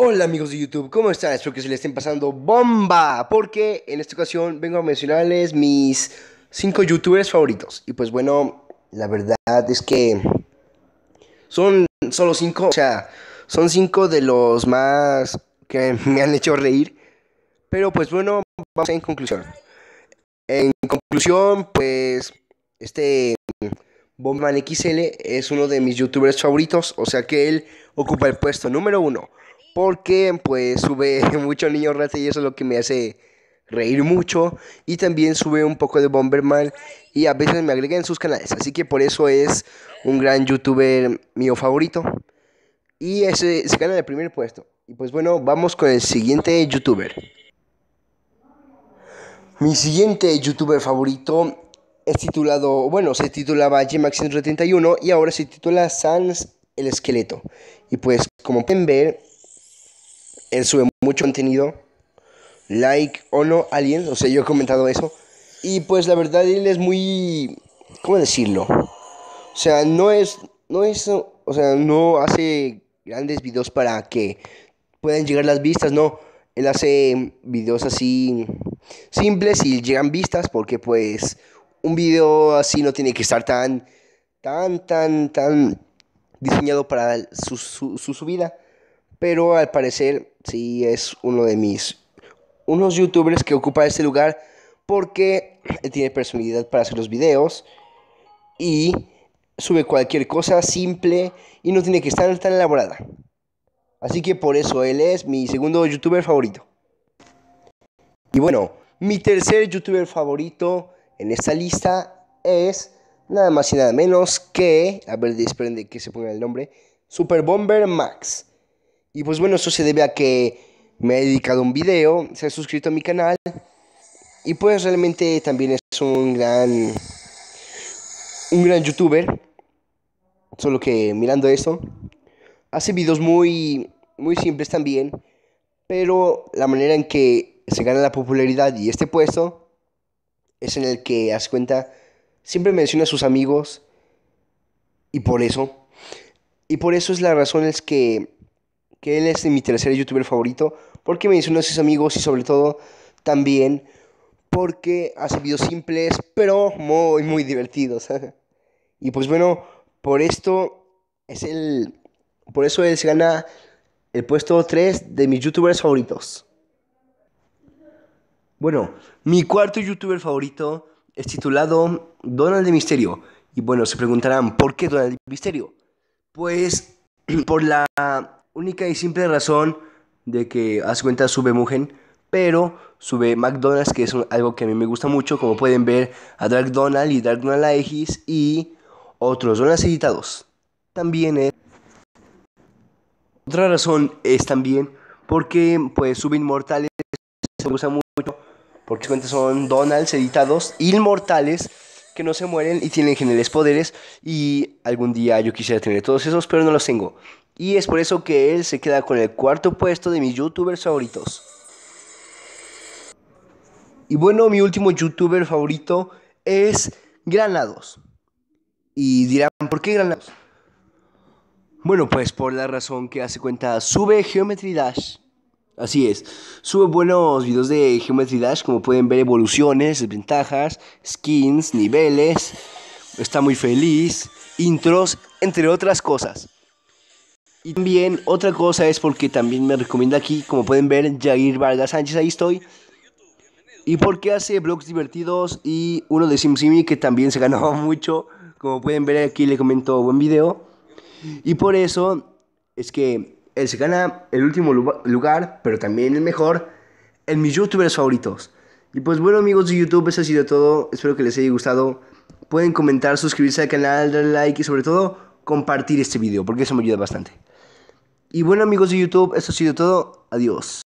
Hola amigos de YouTube, ¿cómo están? Espero que se les estén pasando bomba, porque en esta ocasión vengo a mencionarles mis 5 youtubers favoritos. Y pues bueno, la verdad es que son solo 5, o sea, son 5 de los más que me han hecho reír. Pero pues bueno, vamos en conclusión. En conclusión, pues este Bomba XL es uno de mis youtubers favoritos, o sea que él ocupa el puesto número 1 porque pues sube mucho niño rata y eso es lo que me hace reír mucho y también sube un poco de Bomberman y a veces me agrega en sus canales, así que por eso es un gran youtuber mío favorito y ese se gana el primer puesto. Y pues bueno, vamos con el siguiente youtuber. Mi siguiente youtuber favorito es titulado, bueno, se titulaba GMAX131 y ahora se titula Sans el esqueleto. Y pues como pueden ver, él sube mucho contenido. Like o no, alguien. O sea, yo he comentado eso. Y pues la verdad, él es muy. ¿Cómo decirlo? O sea, no es. No es. O sea, no hace grandes videos para que puedan llegar las vistas, no. Él hace videos así simples y llegan vistas porque pues un video así no tiene que estar tan, tan, tan, tan diseñado para su, su, su subida pero al parecer sí es uno de mis unos youtubers que ocupa este lugar porque tiene personalidad para hacer los videos y sube cualquier cosa simple y no tiene que estar tan elaborada. Así que por eso él es mi segundo youtuber favorito. Y bueno, mi tercer youtuber favorito en esta lista es nada más y nada menos que, a ver, esperen de que se ponga el nombre, Super Bomber Max. Y pues bueno, eso se debe a que me he dedicado un video, se ha suscrito a mi canal. Y pues realmente también es un gran. Un gran youtuber. Solo que mirando esto. Hace videos muy. Muy simples también. Pero la manera en que se gana la popularidad y este puesto. Es en el que, haz cuenta. Siempre menciona a sus amigos. Y por eso. Y por eso es la razón es que que él es mi tercer youtuber favorito, porque me hizo uno de sus amigos y sobre todo también porque hace videos simples, pero muy, muy divertidos. y pues bueno, por esto es el... Por eso él se gana el puesto 3 de mis youtubers favoritos. Bueno, mi cuarto youtuber favorito es titulado Donald de Misterio. Y bueno, se preguntarán, ¿por qué Donald de Misterio? Pues por la Única y simple razón de que, haz cuenta, sube Mugen, pero sube McDonald's, que es algo que a mí me gusta mucho, como pueden ver a Dark Donald y Dark Donald y otros Donalds editados. También es... Otra razón es también porque pues sube Inmortales se usa mucho porque cuentas son Donalds editados, inmortales que no se mueren y tienen geniales poderes y algún día yo quisiera tener todos esos pero no los tengo y es por eso que él se queda con el cuarto puesto de mis youtubers favoritos. Y bueno, mi último youtuber favorito es Granados. Y dirán, ¿por qué Granados? Bueno, pues por la razón que hace cuenta, sube Geometry Dash. Así es, sube buenos videos de Geometry Dash, como pueden ver, evoluciones, desventajas, skins, niveles, está muy feliz, intros, entre otras cosas. Y también otra cosa es porque también me recomienda aquí, como pueden ver, Jair Vargas Sánchez, ahí estoy. Y porque hace blogs divertidos y uno de SimSimi que también se ganó mucho. Como pueden ver aquí le comento buen video. Y por eso es que él se gana el último lugar, pero también el mejor, en mis youtubers favoritos. Y pues bueno amigos de YouTube, eso ha sido todo. Espero que les haya gustado. Pueden comentar, suscribirse al canal, darle like y sobre todo compartir este video porque eso me ayuda bastante. Y bueno amigos de YouTube, eso ha sido todo. Adiós.